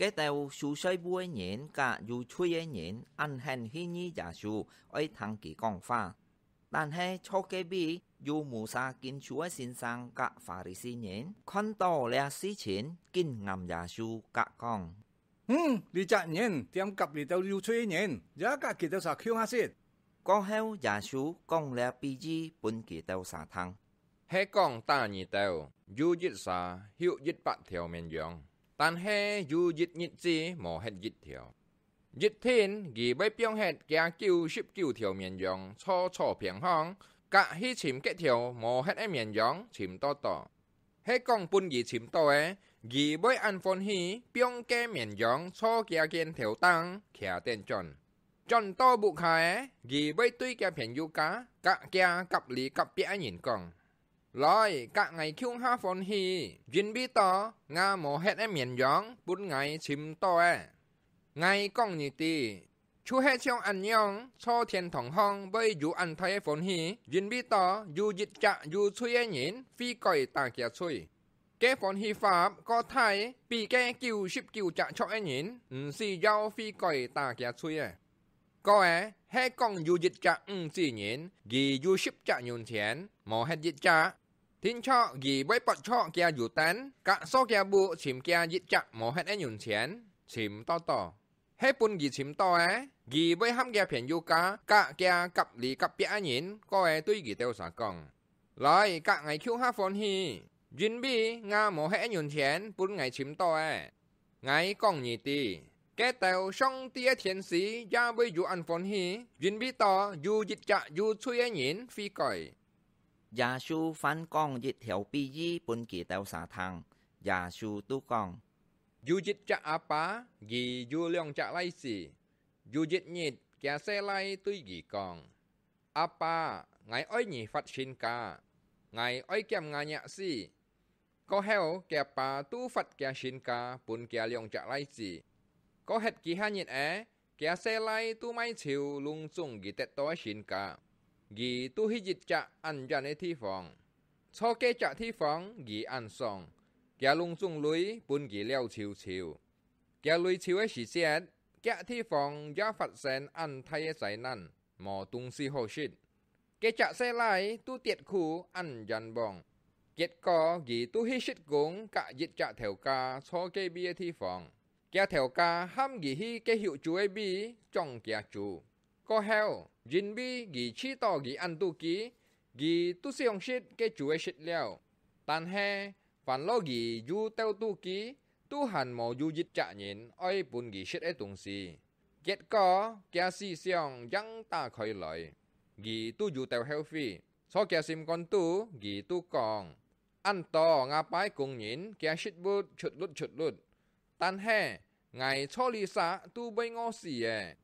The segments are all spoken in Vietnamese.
กเตาชูใช้บุวเหีนกับยูช่วยเหีนอันแห่งทินี่จะสูไอทางกี่กองฟ้าดันให้ชกเกบีอยู่หมูซากินช่วยสินสังกับฟาริซีเหียนคอนโตเลียสีเฉินกินงามยาสูกะกองฮึลีจัะเหีนเตรียมกับลีเต่ายูช่วยเหีนยะกะกี่เต่าสคิวฮาสิกองเฮายาสูกองเลียปีจีปุ่นกี่เต่าสาทางเห้กองตานีเตาอยู่ยิดสาหิวยิดปะเทียวเมนยอง tan he du dịch nhịn gì mò hết dịch thiểu. Dịch thiên ghi bây biếng hết kia cứu ship cứu thiểu miền dòng cho cho phiền hong, cả hi chìm kết thiểu mò hết em miền dòng chìm to to. Hết con bún gì chìm to ấy, e, ghi bây ăn phôn hi biếng kê miền dòng cho kia kiên thiểu tăng kia tên tròn. Tròn to bụ khai ấy, e, ghi bây tuy kia phiền du cá, cả kia cặp lý cặp bia nhìn con. Rồi, cả ngày kêu ha phồn hi, dinh bí tỏ, Nga mồ hết em miền gióng, bún ngày chìm to à. E. Ngày con nhị tì, chú hết trong ăn nhong, cho thiên thỏng hong bây dù ăn thay phồn hi, dinh bí tỏ, dù dịch chạ dù suy e nhín, phi còi tà kia suy. Kế phồn hi pháp có thay, bị kê kiều ship kiều chạ cho e nhín, si ừ, giao phi còi tà kia suy à. Có e, é, hết con dù dịch chạ ưng ừ, si nhín, ghi dù ship chạ nhùn thiến, mò hết dịch chạ, tin cho gì với bọn cho kia dù tán cả so kia bộ chìm kia dít chặt mò hết ấy nhùn chén chìm to to hết bún gì chìm to á gì với ham kia phiền du cá cả kia cặp lì cặp bia nhìn có ai tuy gì tiêu xả còn rồi cả ngày kêu hát phồn hi Jin bi nga mò hết nhùn chén bún ngày chìm to á ngày còn nhị tì cái tàu sông tia thiên sĩ ra với dù ăn phồn hi Jin bi to dù dít chặt dù chui ấy nhìn phi còi phán 耶穌反講一條比喻本記到撒堂，耶穌都講：dù dịch chắc à bá, gì dù lòng chắc lai xì, dù dịch nhịt kia xe lai tuy gì còn. À bá, ngài ơi nhị phát sinh ca, ngài ơi kèm ngài nhạc xì. Có heo kia bà tu phật kia sinh ca, bùn kia lòng chắc lai xì. Có hết kỳ hà nhịt é, kia xe lai tu mai chiều lung chung gì tết tối sinh ca. กีตู้ฮิจิจะอันจันในที่ฟองชอเกจะที่ฟองกีอันซองแกลุงซุงลุยปุ่นกีเลี้ยวชิวชิวแกลุยชิวไอสิเสียดแกที่ฟองยาฝัดเซนอันไทยใสนั่นหมอตุงซีโฮชิดแกจะเซไลตู้เตียดคูอันยันบองเกตกอกีตู้ฮิชิดกุงกะยิจะแถวกาชอเกเบียที่ฟองแกแถวกาห้ามกีฮีแกหิวจูเอบีจ้องแกจู có heo jin bi gi chi to gi ăn tu ký gi tu si hong shit ke chu e shit leo tan he phản lo gi du teo tu ký tu hàn mò du dít cha nhìn oi bun gi shit e tung si chết có kia si siong yang ta khởi lợi gi tu du teo healthy, so kia sim con tu gi tu còn ăn to ngà bái cùng nhìn kia shit bút chut lút chut lút tan he ngày cho lì xã tu bay ngô xì e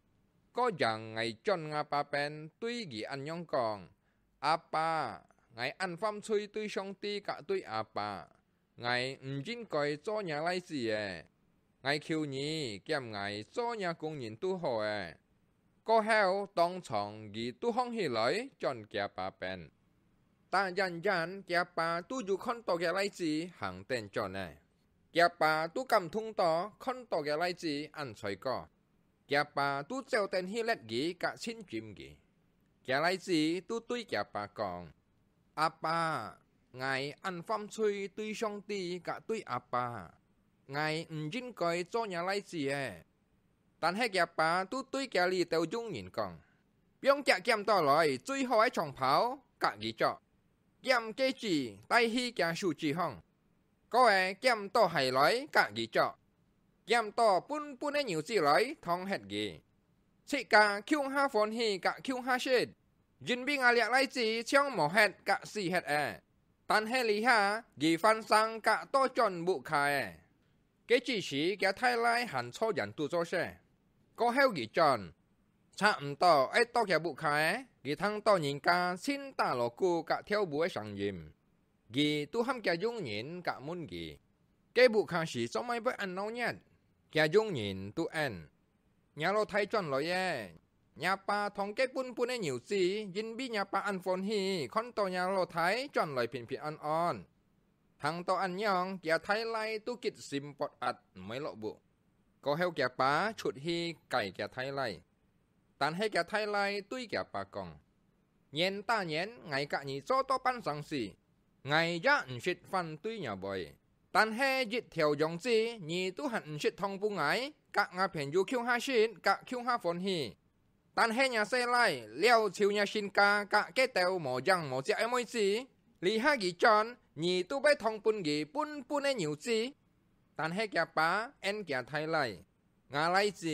ก็ยังไงจนงาปาเป็นตุยกี่อันยองกองอาปาไงอันฟัมซุยตุยชงตีกะตุยอาปาไงุจินก่อยจ้อยาไลสีอไงคิวนี้แกมไงจ้อยากงยินตู้หอก็เฮาต้องชองกี่ตู้ห้องฮีเลยจนแกปาเป็นตายันยันแกปาตู้อยู่คอนต่แกไลสีหังเต้นจอนแนแกปาตู้กำทุ่งต่อคอนต่แกไลสีอันใช่ก็ Kya pa tu treo tên hi lét gì cả xin chim gì. Kya lại gì tu tui kya pa còn. À bà, ngài ăn phong suy tui xong ti cả tui à bà. Ngài 唔 dính coi cho nhà lại gì hè. E? Tàn hết kya pa tu tui kya li tèo dung nhìn còn. Biông kya kiam to loi tui hỏi chồng pháo cả gì cho. Kiam kê chỉ tay hi kya sù chỉ hong. Có ai e kiam to hay loi cả gì cho giảm to bún bún ấy nhiều gì lấy thong hết gì chỉ cả kêu ha phòn hi cả kêu ha shit dân binh à lại gì chong mỏ hết cả xì hết à tan hệ lý ha gì phan sang cả to tròn bộ khai cái chỉ sĩ cái thay lại hẳn cho dàn tu cho xe có heo gì tròn chạm to ấy to cái bộ khai gì thăng to nhìn ca xin ta lò cu cả theo buổi sáng dìm gì tu ham cái dung nhìn cả muốn gì cái bộ khai sĩ cho mấy với anh nấu nhạt kia nhìn tu nhà Nhà nhà lo lo thong bi 家用人都安，伢老太转来耶，伢爸同结本本的牛子，因比伢爸安欢喜，看到伢老太转来平平安安。thằng to ăn nhong kia thái lai tu kịt sim bọt ạt mấy lọ bộ có heo kia pá chuột hi cày kia thái lai tàn hay kia thái lai tuy kia pá còn nhén ta nhén ngày cả nhị cho to pan sáng si ngày ra ăn phan tuy nhà bồi 但係一條樣子，你都係唔識通不矮，隔阿朋友傾下先，隔傾下歡喜。但係人細嚟，了朝人先家，隔嘅頭冇樣冇隻妹子，你下幾陣，你都俾通半嘅半半嘅牛子。但係嘅爸，恩嘅睇嚟，牙嚟字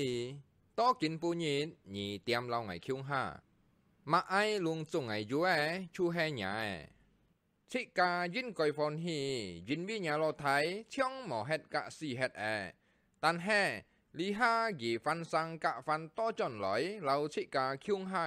多見半日，你點老嚟傾下，麥愛龍仲係要嘅，出係人嘅。ชิกายินก่อยฟอนฮียินวิญญาโลไทยเชียงหมอเฮ็ดกะสีเฮ็ดแอ ตันแฮลีฮากีฟันสังกะฟันโตจนลอยเราชิกาคิ้งห้า